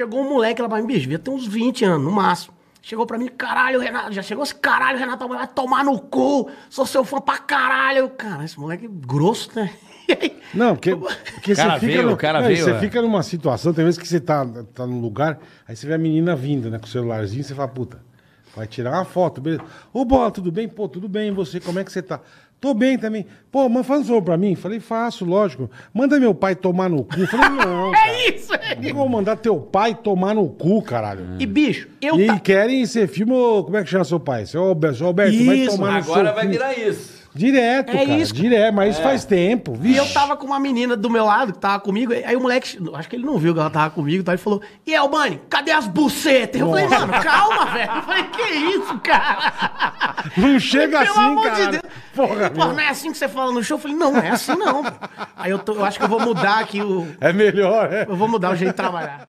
Chegou um moleque lá pra mim, bicho, devia ter uns 20 anos, no máximo. Chegou pra mim, caralho, Renato, já chegou esse caralho, Renato, vai tomar no cu, sou seu fã pra caralho. Cara, esse moleque é grosso, né? Não, porque, porque você, fica veio, no, cara aí, veio, você é. fica numa situação, tem vezes que você tá, tá num lugar, aí você vê a menina vindo, né, com o celularzinho, você fala, puta, Vai tirar uma foto, beleza. Ô, Bola, tudo bem? Pô, tudo bem. E você, como é que você tá? Tô bem também. Pô, mas faz um pra mim? Falei, faço, lógico. Manda meu pai tomar no cu. Falei, não. É cara. é isso aí. Eu vou mandar teu pai tomar no cu, caralho. E bicho, eu. E querem ser filme, como é que chama seu pai? Seu Alberto, seu Alberto isso, vai tomar no cu. Agora vai virar isso. Direto, é cara. Isso, Direto, mas é. faz tempo. Vixe. E eu tava com uma menina do meu lado que tava comigo. Aí o moleque, acho que ele não viu que ela tava comigo, e tá? Ele falou: E Elbani, cadê as bucetas? Eu falei, mano, calma, velho. Eu falei, que isso, cara? Não chega falei, assim, amor De Deus. Porra, não é assim que você fala no show? Eu falei, não, não é assim não. Aí eu, tô, eu acho que eu vou mudar aqui o. É melhor, é. Eu vou mudar o jeito de trabalhar.